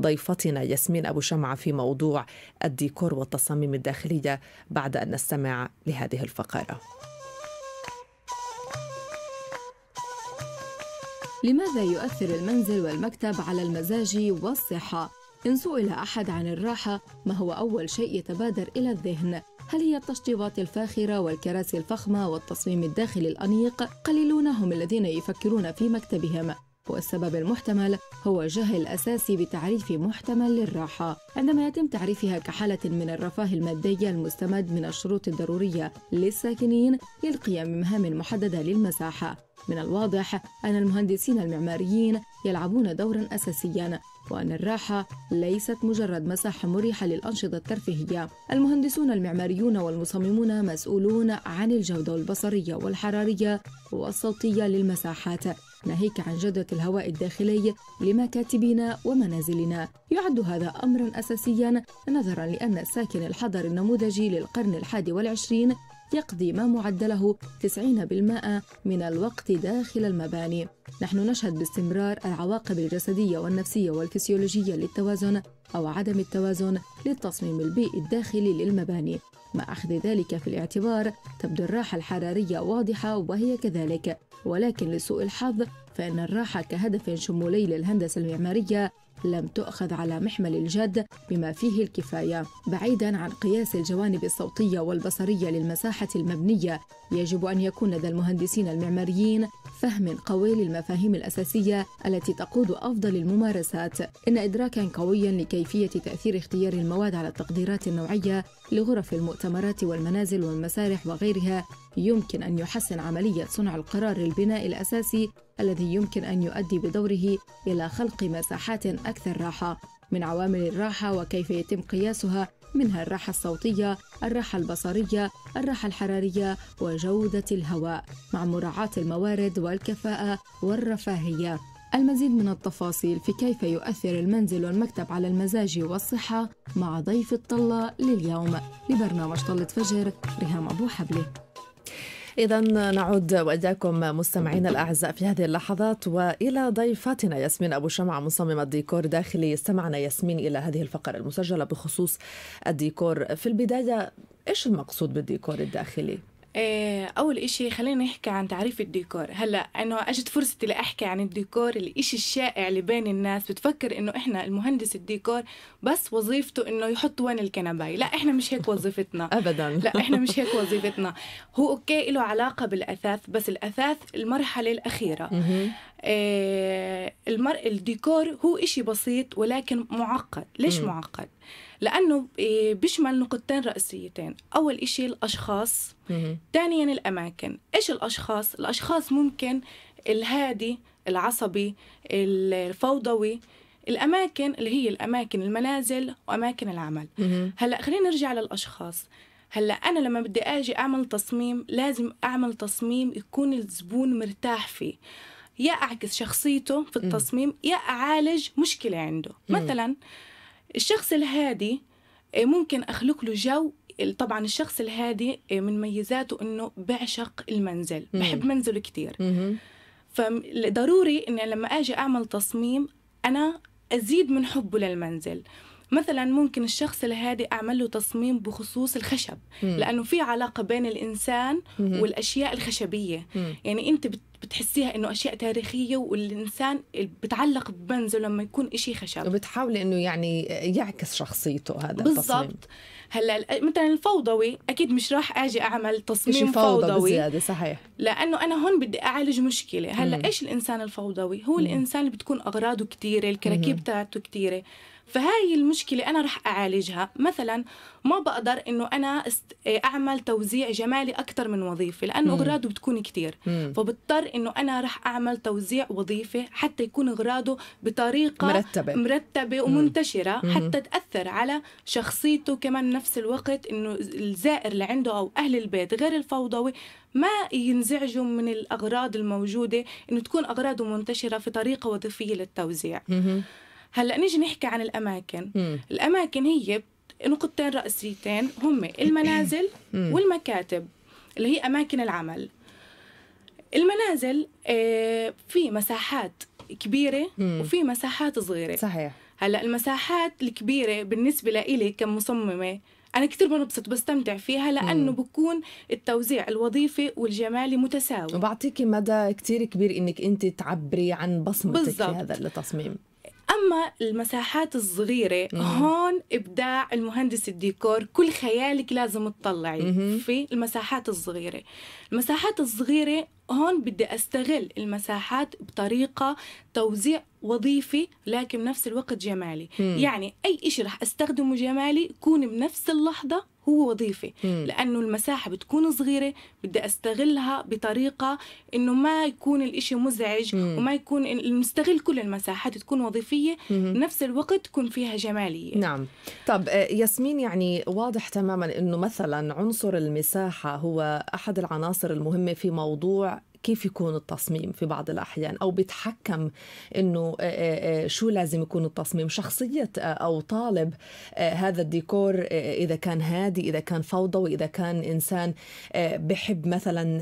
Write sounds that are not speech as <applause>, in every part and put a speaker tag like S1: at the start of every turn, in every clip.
S1: ضيفتنا ياسمين أبو شمعة في موضوع الديكور والتصاميم الداخلية بعد أن نستمع لهذه الفقرة
S2: لماذا يؤثر المنزل والمكتب على المزاج والصحة؟ إن سئل أحد عن الراحة ما هو أول شيء يتبادر إلى الذهن؟ هل هي التشطيبات الفاخرة والكراسي الفخمة والتصميم الداخلي الأنيق؟ قليلون هم الذين يفكرون في مكتبهم والسبب المحتمل هو جهل أساسي بتعريف محتمل للراحة عندما يتم تعريفها كحالة من الرفاه المادي المستمد من الشروط الضرورية للساكنين للقيام بمهام محددة للمساحة من الواضح أن المهندسين المعماريين يلعبون دورا أساسيا وأن الراحة ليست مجرد مساحة مريحة للأنشطة الترفيهية المهندسون المعماريون والمصممون مسؤولون عن الجودة البصرية والحرارية والصوتية للمساحات ناهيك عن جودة الهواء الداخلي لمكاتبنا ومنازلنا يعد هذا أمرا أساسيا نظرا لأن ساكن الحضر النموذجي للقرن الحادي والعشرين يقضي ما معدله 90% من الوقت داخل المباني نحن نشهد باستمرار العواقب الجسدية والنفسية والفسيولوجية للتوازن أو عدم التوازن للتصميم البيئي الداخلي للمباني مع أخذ ذلك في الاعتبار تبدو الراحة الحرارية واضحة وهي كذلك ولكن لسوء الحظ فإن الراحة كهدف شمولي للهندسة المعمارية لم تؤخذ على محمل الجد بما فيه الكفاية بعيدا عن قياس الجوانب الصوتية والبصرية للمساحة المبنية يجب أن يكون لدى المهندسين المعماريين فهم قوي للمفاهيم الأساسية التي تقود أفضل الممارسات إن إدراكا قويا لكيفية تأثير اختيار المواد على التقديرات النوعية لغرف المؤتمرات والمنازل والمسارح وغيرها يمكن أن يحسن عملية صنع القرار البناء الأساسي الذي يمكن أن يؤدي بدوره إلى خلق مساحات أكثر راحة من عوامل الراحة وكيف يتم قياسها منها الراحة الصوتية، الراحة البصرية، الراحة الحرارية وجودة الهواء مع مراعاة الموارد والكفاءة والرفاهية. المزيد من التفاصيل في كيف يؤثر المنزل والمكتب على المزاج والصحة مع ضيف الطلة لليوم لبرنامج طلة فجر ريهام أبو حبلي إذا نعود وإياكم مستمعينا
S1: الأعزاء في هذه اللحظات وإلى ضيفاتنا ياسمين أبو شمعة مصممة ديكور داخلي استمعنا ياسمين إلى هذه الفقرة المسجلة بخصوص الديكور في البداية إيش المقصود بالديكور الداخلي؟
S3: آه، أول إشي خلينا نحكي عن تعريف الديكور هلأ أنه أجت فرصتي لأحكي عن الديكور الإشي الشائع اللي بين الناس بتفكر أنه إحنا المهندس الديكور بس وظيفته أنه يحط وين الكنباي لا إحنا مش هيك وظيفتنا <laughs> أبدا لا إحنا مش هيك وظيفتنا هو أوكي له علاقة بالأثاث بس الأثاث المرحلة الأخيرة آه، المر... الديكور هو إشي بسيط ولكن معقد ليش معقد؟ لأنه إيه، بيشمل نقطتين رئيسيتين أول إشي الأشخاص ثانيا الأماكن إيش الأشخاص؟ الأشخاص ممكن الهادي العصبي الفوضوي الأماكن اللي هي الأماكن المنازل وأماكن العمل هلأ خلينا نرجع للأشخاص هلا انا لما بدي اجي اعمل تصميم لازم اعمل تصميم يكون الزبون مرتاح فيه يا اعكس شخصيته في التصميم يا اعالج مشكله عنده مثلا الشخص الهادي آه، ممكن أخلق له جو طبعا الشخص الهادي آه، من ميزاته انه بعشق المنزل مم. بحب منزله كثير فضروري اني لما اجي اعمل تصميم انا ازيد من حبه للمنزل مثلا ممكن الشخص الهادئ اعمل له تصميم بخصوص الخشب مم. لانه في علاقه بين الانسان مم. والاشياء الخشبيه مم. يعني انت بت بتحسيها انه اشياء تاريخيه والانسان بتعلق بمنزله لما يكون إشي خشب وبتحاولي
S1: انه يعني يعكس شخصيته هذا بالضبط
S3: هلا مثلا الفوضوي اكيد مش راح اجي اعمل تصميم فوضوي, فوضوي بزياده صحيح لانه انا هون بدي اعالج مشكله هلا ايش الانسان الفوضوي هو مم. الانسان اللي بتكون اغراضه كثيره الكراكيب تاعته كثيره فهاي المشكلة أنا رح أعالجها مثلا ما بقدر إنه أنا أعمل توزيع جمالي أكثر من وظيفة لأنه أغراضه بتكون كتير فبضطر إنه أنا رح أعمل توزيع وظيفة حتى يكون أغراضه بطريقة مرتبة مرتبة ومنتشرة مم. حتى تأثر على شخصيته كمان نفس الوقت إنه الزائر اللي عنده أو أهل البيت غير الفوضوي ما ينزعجوا من الأغراض الموجودة إنه تكون أغراضه منتشرة في طريقة وظيفية للتوزيع مم. هلا نيجي نحكي عن الاماكن مم. الاماكن هي نقطتين رئيسيتين هم المنازل <clears throat> والمكاتب اللي هي اماكن العمل المنازل آه، في مساحات كبيره وفي مساحات صغيره صحيح هلا المساحات الكبيره بالنسبه لإلي كمصممه انا كثير بنبسط بستمتع فيها لانه بكون التوزيع الوظيفي والجمالي متساوي وبعطيكي مدى كثير
S1: كبير انك انت تعبري عن بصمتك بالزبط. في هذا التصميم
S3: اما المساحات الصغيره مم. هون ابداع المهندس الديكور كل خيالك لازم تطلعي مم. في المساحات الصغيره المساحات الصغيره هون بدي استغل المساحات بطريقه توزيع وظيفي لكن بنفس الوقت جمالي مم. يعني أي إشي رح أستخدمه جمالي يكون بنفس اللحظة هو وظيفي مم. لأنه المساحة بتكون صغيرة بدي أستغلها بطريقة إنه ما يكون الإشي مزعج مم. وما يكون نستغل كل المساحات تكون وظيفية مم. بنفس الوقت تكون فيها جمالية نعم
S1: طب آه، ياسمين يعني واضح تماما إنه مثلا عنصر المساحة هو أحد العناصر المهمة في موضوع كيف يكون التصميم في بعض الأحيان أو بيتحكم أنه آه، آه، آه، شو لازم يكون التصميم شخصية أو طالب هذا الديكور إذا كان هادي إذا كان فوضى وإذا كان إنسان بحب مثلا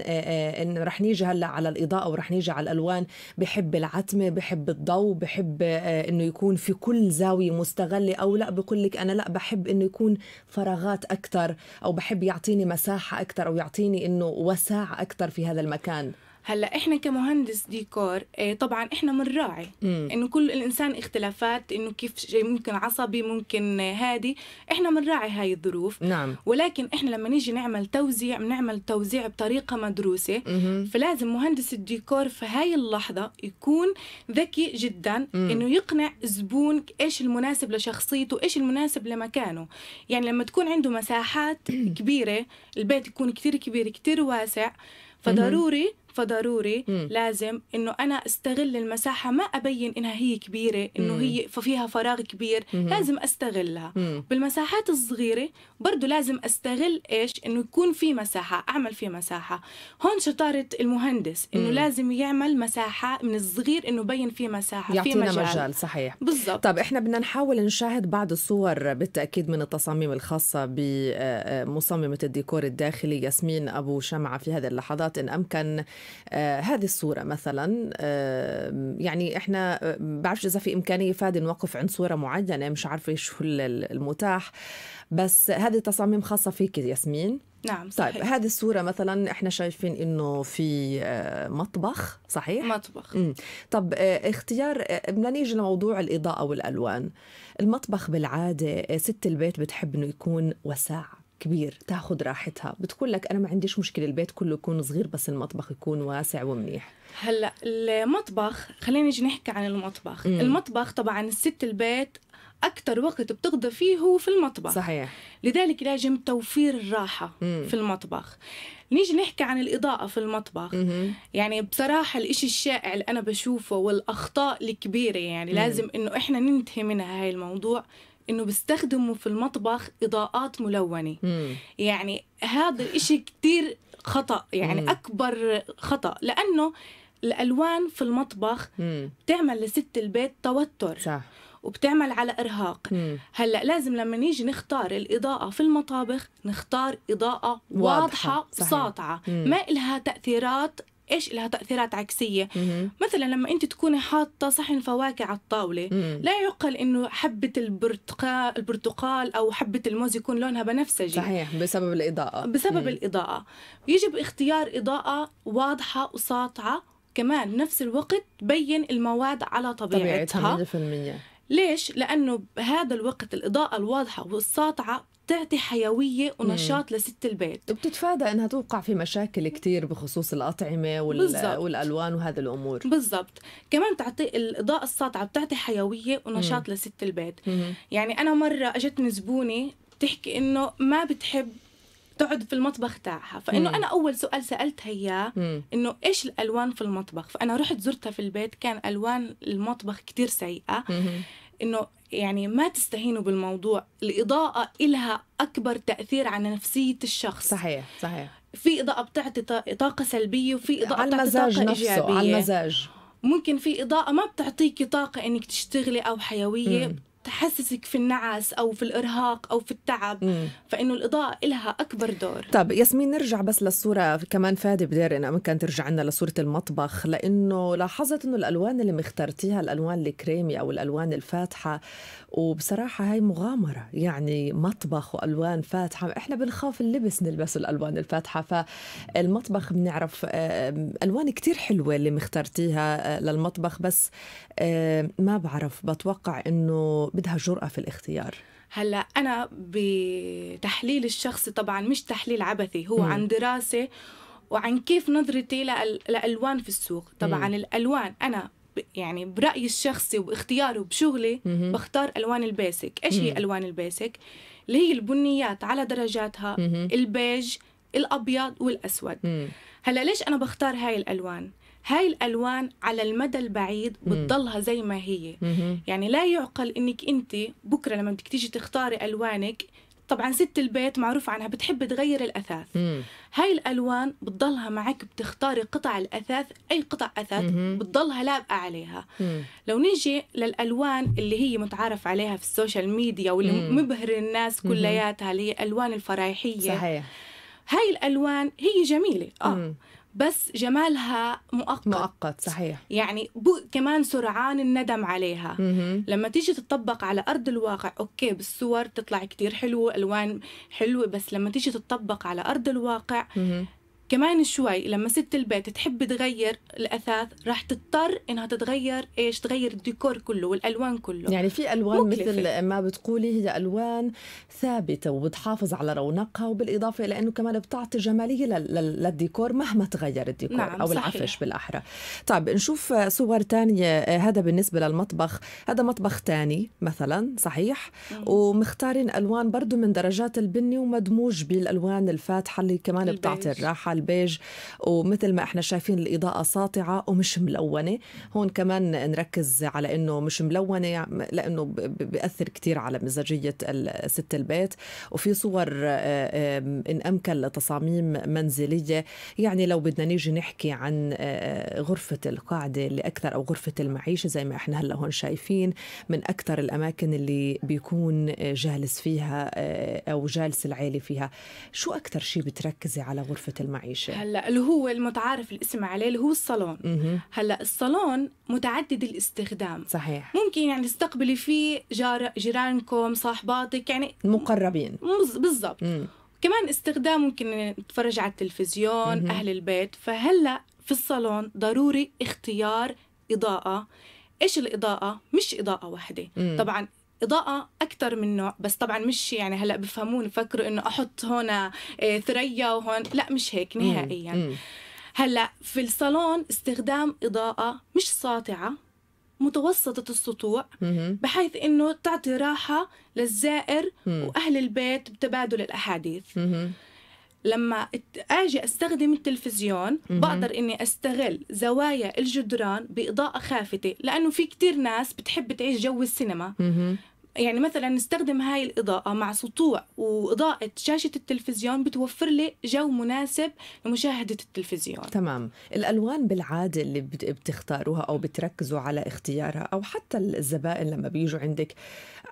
S1: إن رح نيجي هلأ على الإضاءة ورح نيجي على الألوان بحب العتمة بحب الضوء بحب أنه يكون في كل زاوية مستغلة أو لا بقول لك أنا لا بحب أنه يكون فراغات أكثر أو بحب يعطيني مساحة أكثر أو يعطيني أنه وساعة أكثر في هذا المكان هلا احنا كمهندس
S3: ديكور إيه، طبعا احنا بنراعي
S1: انه كل
S3: الانسان اختلافات انه كيف ممكن عصبي ممكن هادي احنا بنراعي هاي الظروف نعم. ولكن احنا لما نيجي نعمل توزيع بنعمل توزيع بطريقه مدروسه مم. فلازم مهندس الديكور في هاي اللحظه يكون ذكي جدا مم. انه يقنع زبون ايش المناسب لشخصيته ايش المناسب لمكانه يعني لما تكون عنده مساحات <clears throat> كبيره البيت يكون كثير كبير كثير واسع فضروري فضروري مم. لازم انه انا استغل المساحه ما ابين انها هي كبيره انه هي فيها فراغ كبير مم. لازم استغلها مم. بالمساحات الصغيره برضه لازم استغل ايش انه يكون في مساحه اعمل في مساحه هون شطاره المهندس انه لازم يعمل مساحه من الصغير انه يبين في مساحه يعطينا في مجال. مجال
S1: صحيح بالضبط طب احنا بدنا نحاول نشاهد بعض الصور بالتاكيد من التصاميم الخاصه بمصممه الديكور الداخلي ياسمين ابو شمعه في هذه اللحظات ان امكن آه، هذه الصورة مثلا آه، يعني احنا آه، بعرفش إذا في إمكانية فادي نوقف عند صورة معينة مش عارفة شو المتاح بس هذه تصاميم خاصة فيك ياسمين
S3: نعم طيب، صحيح. طيب هذه
S1: الصورة مثلا احنا شايفين انه في مطبخ صحيح؟ مطبخ مم. طب اختيار بدنا نيجي لموضوع الإضاءة والألوان المطبخ بالعادة ست البيت بتحب انه يكون وساع كبير تاخذ راحتها بتقول لك انا ما عنديش مشكله البيت كله يكون صغير بس المطبخ يكون واسع ومنيح
S3: هلا المطبخ خلينا نجي نحكي عن المطبخ مم. المطبخ طبعا الست البيت اكثر وقت بتقضى فيه هو في المطبخ صحيح لذلك لازم توفير الراحه مم. في المطبخ نيجي نحكي عن الإضاءة في المطبخ مم. يعني بصراحة الإشي الشائع اللي أنا بشوفه والأخطاء الكبيرة يعني مم. لازم إنه إحنا ننتهي منها هاي الموضوع انه بيستخدموا في المطبخ اضاءات ملونه مم. يعني هذا الشيء كثير خطا يعني مم. اكبر خطا لانه الالوان في مم. بتعمل لست البيت توتر صح وبتعمل على ارهاق مم. هلا لازم لما نيجي نختار الاضاءه في المطابخ نختار اضاءه واضحه, واضحة. ساطعه ما لها تاثيرات ايش لها تاثيرات عكسيه مم. مثلا لما انت تكوني حاطه صحن فواكه على الطاوله مم. لا يعقل انه حبه البرتقال البرتقال او حبه الموز يكون لونها بنفسجي صحيح بسبب الاضاءه بسبب مم. الاضاءه يجب اختيار اضاءه واضحه وساطعه كمان نفس الوقت تبين المواد على طبيعتها, طبيعتها 100% ليش؟ لأنه
S1: بهذا الوقت الإضاءة الواضحة والساطعة بتعطي حيويه ونشاط لست البيت وبتتفادى انها توقع في مشاكل كثير بخصوص الاطعمه وال... والالوان وهذه
S3: الامور بالضبط كمان بتعطي الاضاءه الساطعه بتعطي حيويه ونشاط مم. لست البيت مم. يعني انا مره اجتني زبونه بتحكي انه ما بتحب تقعد في المطبخ تاعها فانه مم. انا اول سؤال سالتها اياه انه ايش الالوان في المطبخ فانا رحت زرتها في البيت كان الوان المطبخ كثير سيئه مم. انه يعني ما تستهينوا بالموضوع الاضاءه إلها اكبر تاثير على نفسيه الشخص صحيح صحيح في اضاءه بتعطي طاقه سلبيه وفي اضاءه على المزاج طاقه إيجابية. على المزاج ممكن في اضاءه ما بتعطيكي طاقه انك تشتغلي او حيويه مم. تحسسك في النعس او في الارهاق او في التعب مم. فانه الاضاءه لها اكبر دور
S1: طب ياسمين نرجع بس للصوره كمان فادي بدير انه ممكن ترجع لنا لصوره المطبخ لانه لاحظت انه الالوان اللي مخترتيها الالوان الكريمي او الالوان الفاتحه وبصراحه هاي مغامره يعني مطبخ والوان فاتحه احنا بنخاف اللبس نلبس الالوان الفاتحه فالمطبخ بنعرف آه، الوان كتير حلوه اللي مخترتيها آه، للمطبخ بس آه، ما بعرف بتوقع انه بدها جرأة في الاختيار
S3: هلا انا بتحليل الشخصي طبعا مش تحليل عبثي هو مم. عن دراسه وعن كيف نظرتي لألوان في السوق طبعا مم. الالوان انا يعني برايي الشخصي واختياره بشغلي مم. بختار الوان البيسك ايش هي الوان البيسك اللي هي البنيات على درجاتها البيج الابيض والاسود هلا ليش انا بختار هاي الالوان هاي الالوان على المدى البعيد بتضلها زي ما هي يعني لا يعقل انك انت بكره لما بدك تيجي تختاري الوانك طبعا ست البيت معروف عنها بتحب تغير الاثاث هاي الالوان بتضلها معك بتختاري قطع الاثاث اي قطع اثاث بتضلها لابقه عليها لو نيجي للالوان اللي هي متعارف عليها في السوشيال ميديا واللي مبهر الناس كلياتها اللي هي الوان الفرايحيه صحيح هاي الالوان هي جميله اه بس جمالها مؤقت مؤقت صحيح يعني بو كمان سرعان الندم عليها مم. لما تيجي تطبق على ارض الواقع اوكي بالصور تطلع كتير حلوه الوان حلوه بس لما تيجي تطبق على ارض الواقع مم. كمان شوي لما ست البيت تحب تغير الاثاث راح تضطر انها تتغير ايش تغير الديكور كله والالوان كله يعني في الوان مكلفة. مثل
S1: ما بتقولي هي الوان ثابته وبتحافظ على رونقها وبالاضافه الى انه كمان بتعطي جماليه للديكور مهما تغير الديكور نعم او صحيح. العفش بالاحرى طيب نشوف صور تانية آه، هذا بالنسبه للمطبخ هذا مطبخ تاني مثلا صحيح مم. ومختارين الوان برضو من درجات البني ومدموج بالالوان الفاتحه اللي كمان البيج. بتعطي الراحه البيج ومثل ما احنا شايفين الاضاءه ساطعه ومش ملونه هون كمان نركز على انه مش ملونه لانه بياثر كثير على مزاجيه ست البيت وفي صور آه، ان امكن لتصاميم منزليه يعني لو بدنا نيجي نحكي عن آه، غرفه القاعده اللي اكثر او غرفه المعيشه زي ما احنا هلا هون شايفين من اكثر الاماكن اللي بيكون آه، جالس فيها او جالس العيله فيها شو اكثر شيء بتركزي على غرفه المعيشه عايشه
S3: هلا اللي هو المتعارف الاسم عليه اللي هو الصالون هلا الصالون متعدد الاستخدام صحيح ممكن يعني تستقبلي فيه جار جيرانكم صاحباتك يعني
S1: المقربين
S3: بالضبط كمان استخدام ممكن نتفرج على التلفزيون مم. اهل البيت فهلا في الصالون ضروري اختيار اضاءه ايش الاضاءه مش اضاءه واحده مم. طبعا اضاءه اكثر من نوع بس طبعا مش يعني هلا بفهمون بفكروا انه احط هون آه، ثريا وهون لا مش هيك نهائيا هلا في الصالون استخدام اضاءه مش ساطعه متوسطة السطوع بحيث انه تعطي راحة للزائر واهل البيت بتبادل الاحاديث لما اجي استخدم التلفزيون بقدر اني استغل زوايا الجدران باضاءه خافته لانه في كتير ناس بتحب تعيش جو السينما يعني مثلا نستخدم هاي الإضاءة مع سطوع وإضاءة شاشة التلفزيون بتوفر لي جو مناسب لمشاهدة
S1: التلفزيون تمام الألوان بالعادة اللي بتختاروها أو بتركزوا على اختيارها أو حتى الزبائن لما بيجوا عندك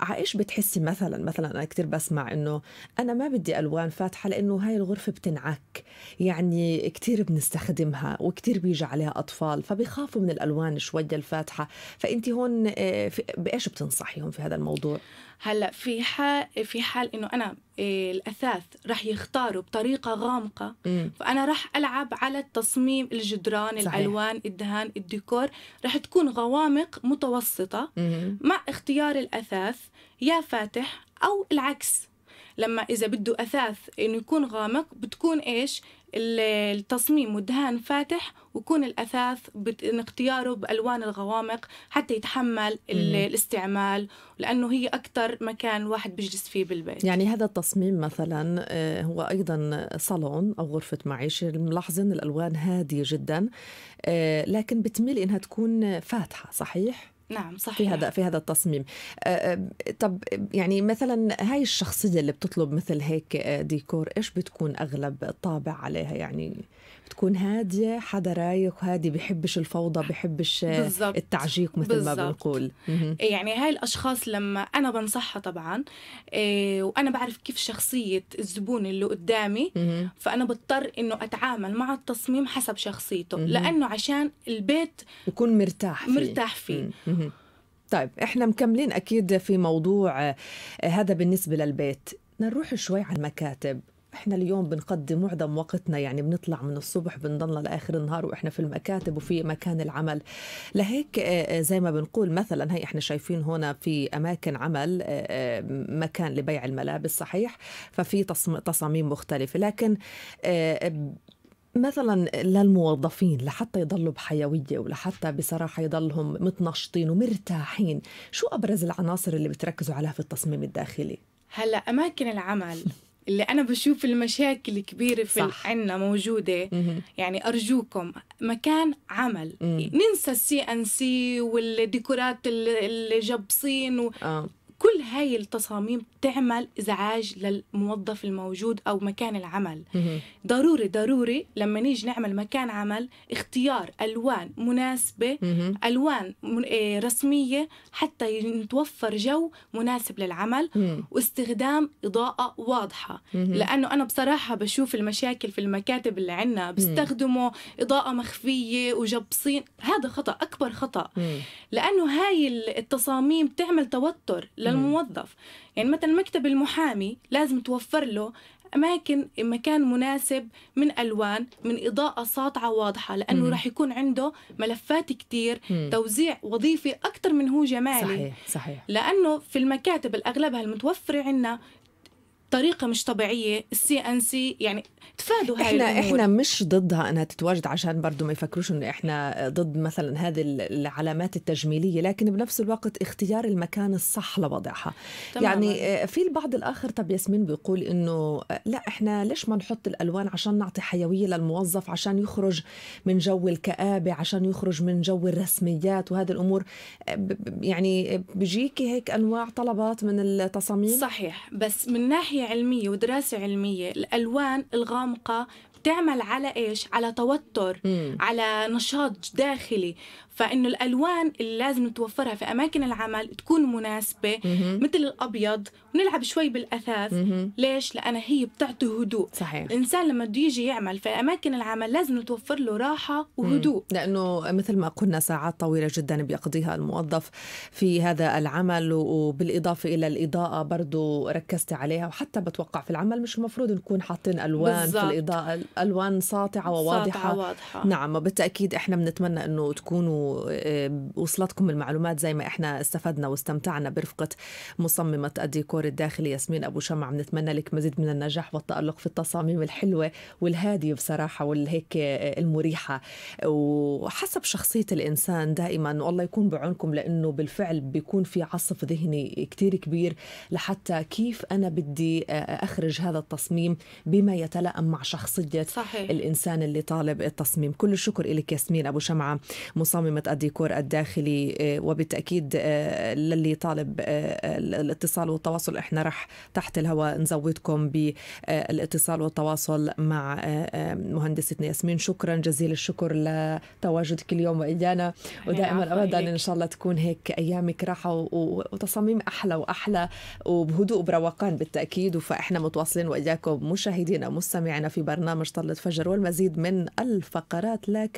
S1: عايش بتحسي مثلا مثلا أنا كتير بسمع إنه أنا ما بدي ألوان فاتحة لأنه هاي الغرفة بتنعك يعني كتير بنستخدمها وكتير بيجي عليها أطفال فبيخافوا من الألوان شوية الفاتحة فأنت هون آه، بإيش بتنصحيهم في هذا الموضوع
S3: هلا في حال في حال انه انا إيه، الاثاث رح يختاروا بطريقه غامقه مم. فانا رح العب على التصميم الجدران صحيح. الالوان الدهان الديكور رح تكون غوامق متوسطه مم. مع اختيار الاثاث يا فاتح او العكس لما اذا بده اثاث انه يكون غامق بتكون ايش التصميم والدهان فاتح ويكون الاثاث اختياره بالوان الغوامق حتى يتحمل الاستعمال لانه هي اكثر مكان الواحد بيجلس فيه بالبيت
S1: يعني هذا التصميم مثلا آه، هو ايضا صالون او غرفه معيشه ملاحظين الالوان هاديه جدا آه، لكن بتميل انها تكون فاتحه صحيح
S3: نعم صحيح في هذا
S1: في هذا التصميم أه، أه، طب يعني مثلا هاي الشخصيه اللي بتطلب مثل هيك أه، ديكور ايش بتكون اغلب الطابع عليها يعني بتكون هاديه حدا رايق هادي بحبش الفوضى بحبش بالزبط. التعجيق مثل بالزبط. ما بنقول
S3: يعني هاي الاشخاص لما انا بنصحها طبعا وانا بعرف كيف شخصيه الزبون اللي قدامي فانا بضطر انه اتعامل مع التصميم حسب شخصيته لانه عشان البيت
S1: يكون مرتاح فيه مرتاح فيه طيب احنا مكملين اكيد في موضوع آه، هذا بالنسبه للبيت نروح شوي على المكاتب احنا اليوم بنقضي معظم وقتنا يعني بنطلع من الصبح بنضلنا لاخر النهار واحنا في المكاتب وفي مكان العمل لهيك آه، آه، زي ما بنقول مثلا هي احنا شايفين هنا في اماكن عمل مكان لبيع الملابس صحيح ففي تصاميم مختلفه لكن مثلا للموظفين لحتى يضلوا بحيويه ولحتى بصراحه يضلهم متنشطين ومرتاحين شو ابرز العناصر اللي بتركزوا عليها في التصميم الداخلي
S3: هلا اماكن العمل اللي انا بشوف المشاكل الكبيره في عندنا موجوده يعني ارجوكم مكان عمل ننسى السي ان سي والديكورات الجبصين و... آه. هاي التصاميم تعمل ازعاج للموظف الموجود او مكان العمل ضروري ضروري لما نيجي نعمل مكان عمل اختيار الوان مناسبه الوان آه، رسميه حتى نتوفر جو مناسب للعمل واستخدام اضاءه واضحه لانه انا بصراحه بشوف المشاكل في المكاتب اللي عندنا بيستخدموا اضاءه مخفيه وجبصين هذا خطا اكبر خطا لانه هاي التصاميم تعمل توتر للموظف موظف يعني مثلا مكتب المحامي لازم توفر له اماكن مكان مناسب من الوان من اضاءه ساطعه واضحه لانه راح يكون عنده ملفات مم. توزيع وظيفي اكثر من هو جمالي صحيح صحيح لانه في المكاتب الاغلبها المتوفره عندنا بطريقه مش طبيعيه السي ان سي يعني تفادوا هاي احنا الأمور. احنا
S1: مش ضدها انها تتواجد عشان برضه ما يفكروش انه احنا ضد مثلا هذه العلامات التجميليه لكن بنفس الوقت اختيار المكان الصح لوضعها يعني آه، في البعض الاخر طب ياسمين بيقول انه آه، لا احنا ليش ما نحط الالوان عشان نعطي حيويه للموظف عشان يخرج من جو الكابه عشان يخرج من جو الرسميات وهذه الامور آه، يعني بيجيكي هيك انواع طلبات من التصاميم صحيح
S3: بس من ناحيه دراسة علمية ودراسة علمية الألوان الغامقة تعمل على ايش؟ على توتر مم. على نشاط داخلي فانه الالوان اللي لازم نتوفرها في اماكن العمل تكون مناسبه مهم. مثل الابيض ونلعب شوي بالاثاث مهم. ليش لانها هي بتعطي هدوء صحيح الانسان لما بده يجي يعمل في اماكن العمل لازم نتوفر له راحه وهدوء مهم.
S1: لانه مثل ما قلنا ساعات طويله جدا بيقضيها الموظف في هذا العمل وبالاضافه الى الاضاءه برضه ركزت عليها وحتى بتوقع في العمل مش المفروض نكون حاطين الوان بالزبط. في الاضاءه الوان ساطعه وواضحه ساطعة واضحة. نعم بالتاكيد احنا بنتمنى انه تكونوا وصلتكم المعلومات زي ما احنا استفدنا واستمتعنا برفقه مصممه الديكور الداخلي ياسمين ابو شمع بنتمنى لك مزيد من النجاح والتالق في التصاميم الحلوه والهاديه بصراحه والهيك المريحه وحسب شخصيه الانسان دائما والله يكون بعونكم لانه بالفعل بيكون في عصف ذهني كتير كبير لحتى كيف انا بدي اخرج هذا التصميم بما يتلائم مع شخصيه صحيح. الانسان اللي طالب التصميم كل الشكر لك ياسمين ابو شمعه مصممه انظمه الديكور الداخلي آه، وبالتاكيد آه، للي طالب آه، الاتصال والتواصل احنا راح تحت الهواء نزودكم بالاتصال والتواصل مع مهندستنا ياسمين شكرا جزيل الشكر لتواجدك اليوم وايانا ودائما ابدا ان شاء الله تكون هيك ايامك راحه وتصاميم احلى واحلى وبهدوء وبروقان بالتاكيد فاحنا متواصلين واياكم مشاهدينا مستمعينا في برنامج طلة فجر والمزيد من الفقرات لكن